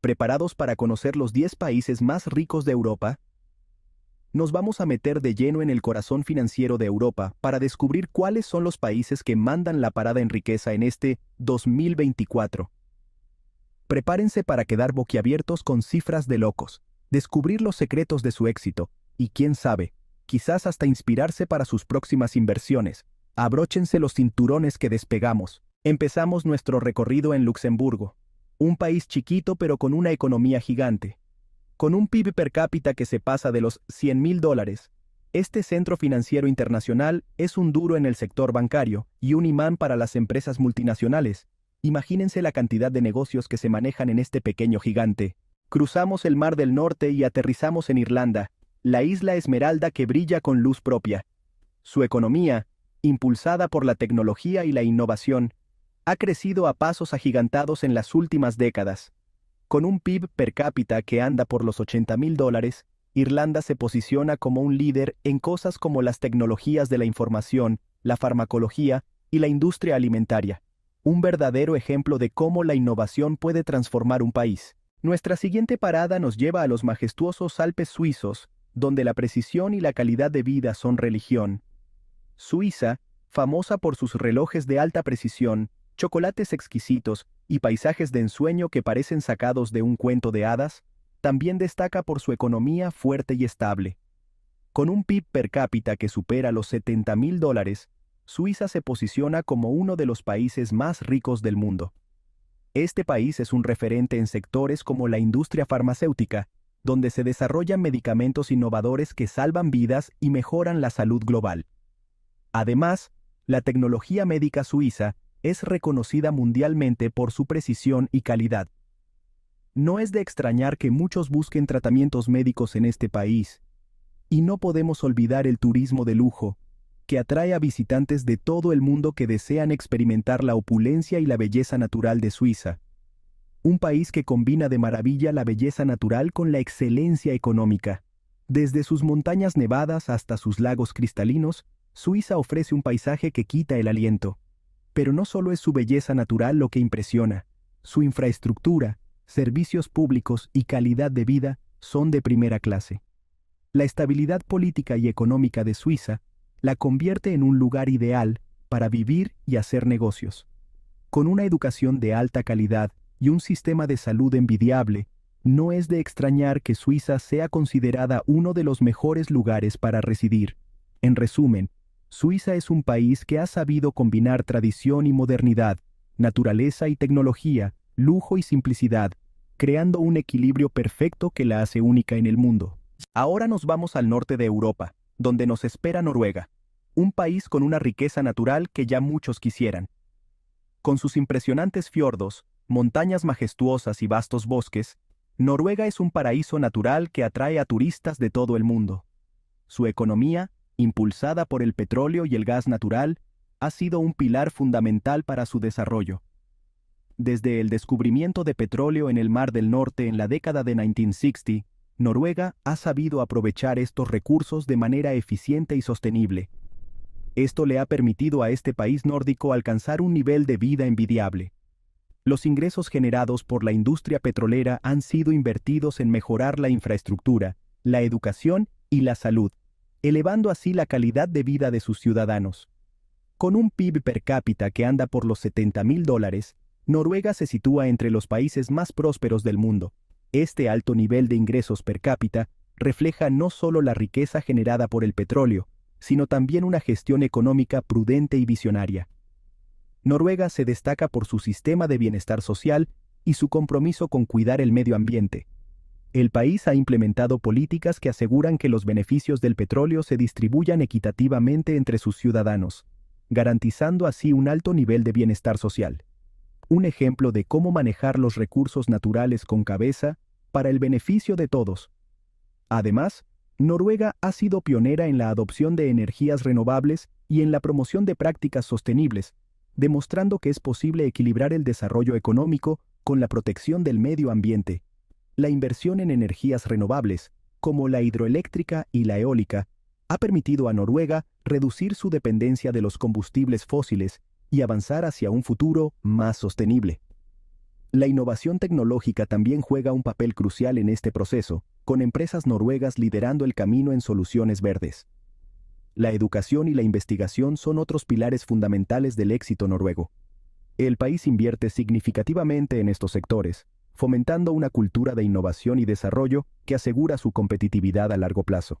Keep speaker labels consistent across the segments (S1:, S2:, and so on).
S1: ¿Preparados para conocer los 10 países más ricos de Europa? Nos vamos a meter de lleno en el corazón financiero de Europa para descubrir cuáles son los países que mandan la parada en riqueza en este 2024. Prepárense para quedar boquiabiertos con cifras de locos, descubrir los secretos de su éxito y quién sabe, quizás hasta inspirarse para sus próximas inversiones. Abróchense los cinturones que despegamos. Empezamos nuestro recorrido en Luxemburgo. Un país chiquito pero con una economía gigante. Con un PIB per cápita que se pasa de los 100 mil dólares, este centro financiero internacional es un duro en el sector bancario y un imán para las empresas multinacionales. Imagínense la cantidad de negocios que se manejan en este pequeño gigante. Cruzamos el Mar del Norte y aterrizamos en Irlanda, la isla Esmeralda que brilla con luz propia. Su economía, impulsada por la tecnología y la innovación, ha crecido a pasos agigantados en las últimas décadas. Con un PIB per cápita que anda por los 80 mil dólares, Irlanda se posiciona como un líder en cosas como las tecnologías de la información, la farmacología y la industria alimentaria, un verdadero ejemplo de cómo la innovación puede transformar un país. Nuestra siguiente parada nos lleva a los majestuosos Alpes suizos, donde la precisión y la calidad de vida son religión. Suiza, famosa por sus relojes de alta precisión, chocolates exquisitos y paisajes de ensueño que parecen sacados de un cuento de hadas, también destaca por su economía fuerte y estable. Con un PIB per cápita que supera los 70 mil dólares, Suiza se posiciona como uno de los países más ricos del mundo. Este país es un referente en sectores como la industria farmacéutica, donde se desarrollan medicamentos innovadores que salvan vidas y mejoran la salud global. Además, la tecnología médica suiza es reconocida mundialmente por su precisión y calidad. No es de extrañar que muchos busquen tratamientos médicos en este país, y no podemos olvidar el turismo de lujo, que atrae a visitantes de todo el mundo que desean experimentar la opulencia y la belleza natural de Suiza, un país que combina de maravilla la belleza natural con la excelencia económica. Desde sus montañas nevadas hasta sus lagos cristalinos, Suiza ofrece un paisaje que quita el aliento. Pero no solo es su belleza natural lo que impresiona, su infraestructura, servicios públicos y calidad de vida son de primera clase. La estabilidad política y económica de Suiza la convierte en un lugar ideal para vivir y hacer negocios. Con una educación de alta calidad y un sistema de salud envidiable, no es de extrañar que Suiza sea considerada uno de los mejores lugares para residir. En resumen, Suiza es un país que ha sabido combinar tradición y modernidad, naturaleza y tecnología, lujo y simplicidad, creando un equilibrio perfecto que la hace única en el mundo. Ahora nos vamos al norte de Europa, donde nos espera Noruega, un país con una riqueza natural que ya muchos quisieran. Con sus impresionantes fiordos, montañas majestuosas y vastos bosques, Noruega es un paraíso natural que atrae a turistas de todo el mundo. Su economía, impulsada por el petróleo y el gas natural, ha sido un pilar fundamental para su desarrollo. Desde el descubrimiento de petróleo en el Mar del Norte en la década de 1960, Noruega ha sabido aprovechar estos recursos de manera eficiente y sostenible. Esto le ha permitido a este país nórdico alcanzar un nivel de vida envidiable. Los ingresos generados por la industria petrolera han sido invertidos en mejorar la infraestructura, la educación y la salud, elevando así la calidad de vida de sus ciudadanos. Con un PIB per cápita que anda por los 70 mil dólares, Noruega se sitúa entre los países más prósperos del mundo. Este alto nivel de ingresos per cápita refleja no solo la riqueza generada por el petróleo, sino también una gestión económica prudente y visionaria. Noruega se destaca por su sistema de bienestar social y su compromiso con cuidar el medio ambiente, el país ha implementado políticas que aseguran que los beneficios del petróleo se distribuyan equitativamente entre sus ciudadanos, garantizando así un alto nivel de bienestar social. Un ejemplo de cómo manejar los recursos naturales con cabeza para el beneficio de todos. Además, Noruega ha sido pionera en la adopción de energías renovables y en la promoción de prácticas sostenibles, demostrando que es posible equilibrar el desarrollo económico con la protección del medio ambiente la inversión en energías renovables, como la hidroeléctrica y la eólica, ha permitido a Noruega reducir su dependencia de los combustibles fósiles y avanzar hacia un futuro más sostenible. La innovación tecnológica también juega un papel crucial en este proceso, con empresas noruegas liderando el camino en soluciones verdes. La educación y la investigación son otros pilares fundamentales del éxito noruego. El país invierte significativamente en estos sectores, fomentando una cultura de innovación y desarrollo que asegura su competitividad a largo plazo.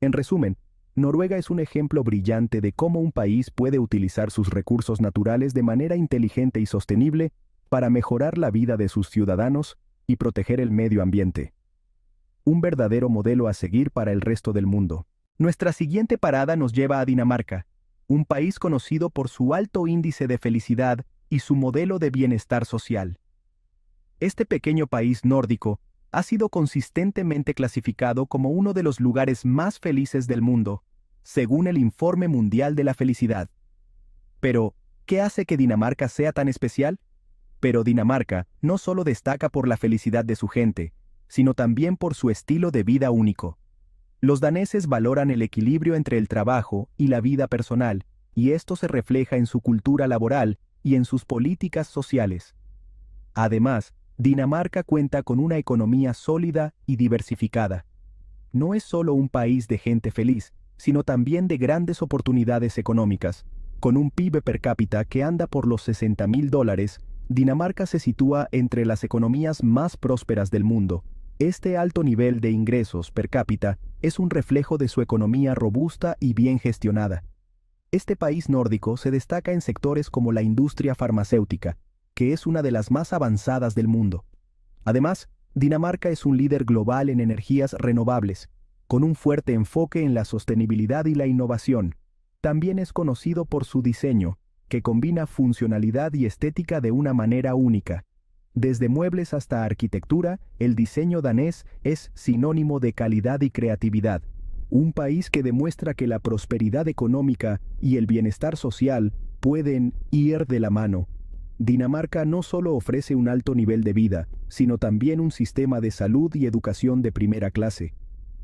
S1: En resumen, Noruega es un ejemplo brillante de cómo un país puede utilizar sus recursos naturales de manera inteligente y sostenible para mejorar la vida de sus ciudadanos y proteger el medio ambiente. Un verdadero modelo a seguir para el resto del mundo. Nuestra siguiente parada nos lleva a Dinamarca, un país conocido por su alto índice de felicidad y su modelo de bienestar social este pequeño país nórdico ha sido consistentemente clasificado como uno de los lugares más felices del mundo, según el Informe Mundial de la Felicidad. Pero, ¿qué hace que Dinamarca sea tan especial? Pero Dinamarca no solo destaca por la felicidad de su gente, sino también por su estilo de vida único. Los daneses valoran el equilibrio entre el trabajo y la vida personal, y esto se refleja en su cultura laboral y en sus políticas sociales. Además, Dinamarca cuenta con una economía sólida y diversificada. No es solo un país de gente feliz, sino también de grandes oportunidades económicas. Con un PIB per cápita que anda por los 60 mil dólares, Dinamarca se sitúa entre las economías más prósperas del mundo. Este alto nivel de ingresos per cápita es un reflejo de su economía robusta y bien gestionada. Este país nórdico se destaca en sectores como la industria farmacéutica, que es una de las más avanzadas del mundo. Además, Dinamarca es un líder global en energías renovables, con un fuerte enfoque en la sostenibilidad y la innovación. También es conocido por su diseño, que combina funcionalidad y estética de una manera única. Desde muebles hasta arquitectura, el diseño danés es sinónimo de calidad y creatividad. Un país que demuestra que la prosperidad económica y el bienestar social pueden ir de la mano. Dinamarca no solo ofrece un alto nivel de vida, sino también un sistema de salud y educación de primera clase.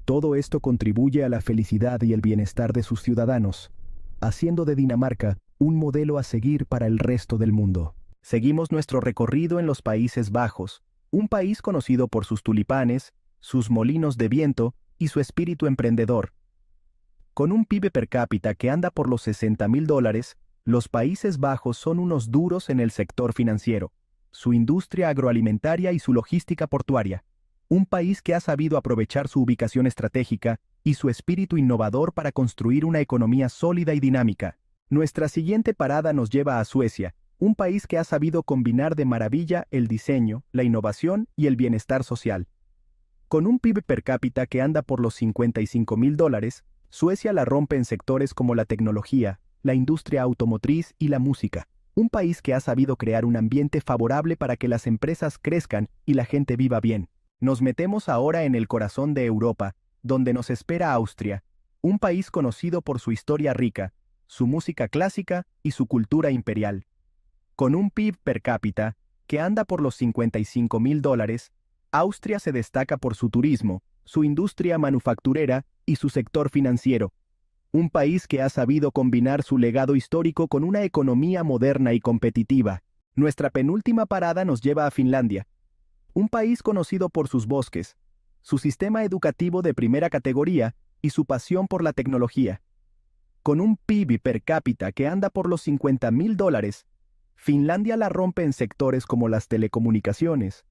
S1: Todo esto contribuye a la felicidad y el bienestar de sus ciudadanos, haciendo de Dinamarca un modelo a seguir para el resto del mundo. Seguimos nuestro recorrido en los Países Bajos, un país conocido por sus tulipanes, sus molinos de viento y su espíritu emprendedor. Con un PIB per cápita que anda por los 60 mil dólares, los Países Bajos son unos duros en el sector financiero, su industria agroalimentaria y su logística portuaria. Un país que ha sabido aprovechar su ubicación estratégica y su espíritu innovador para construir una economía sólida y dinámica. Nuestra siguiente parada nos lleva a Suecia, un país que ha sabido combinar de maravilla el diseño, la innovación y el bienestar social. Con un PIB per cápita que anda por los 55 mil dólares, Suecia la rompe en sectores como la tecnología, la industria automotriz y la música, un país que ha sabido crear un ambiente favorable para que las empresas crezcan y la gente viva bien. Nos metemos ahora en el corazón de Europa, donde nos espera Austria, un país conocido por su historia rica, su música clásica y su cultura imperial. Con un PIB per cápita, que anda por los 55 mil dólares, Austria se destaca por su turismo, su industria manufacturera y su sector financiero, un país que ha sabido combinar su legado histórico con una economía moderna y competitiva. Nuestra penúltima parada nos lleva a Finlandia, un país conocido por sus bosques, su sistema educativo de primera categoría y su pasión por la tecnología. Con un PIB per cápita que anda por los 50 mil dólares, Finlandia la rompe en sectores como las telecomunicaciones,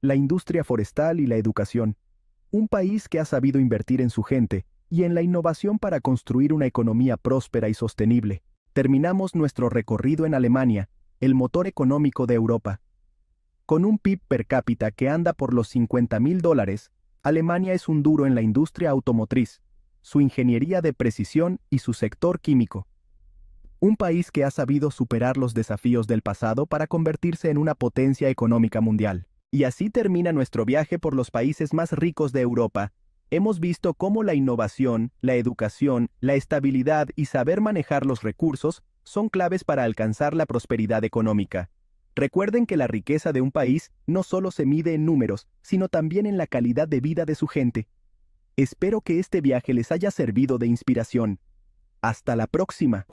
S1: la industria forestal y la educación. Un país que ha sabido invertir en su gente, y en la innovación para construir una economía próspera y sostenible. Terminamos nuestro recorrido en Alemania, el motor económico de Europa. Con un PIB per cápita que anda por los 50 mil dólares, Alemania es un duro en la industria automotriz, su ingeniería de precisión y su sector químico. Un país que ha sabido superar los desafíos del pasado para convertirse en una potencia económica mundial. Y así termina nuestro viaje por los países más ricos de Europa, Hemos visto cómo la innovación, la educación, la estabilidad y saber manejar los recursos son claves para alcanzar la prosperidad económica. Recuerden que la riqueza de un país no solo se mide en números, sino también en la calidad de vida de su gente. Espero que este viaje les haya servido de inspiración. Hasta la próxima.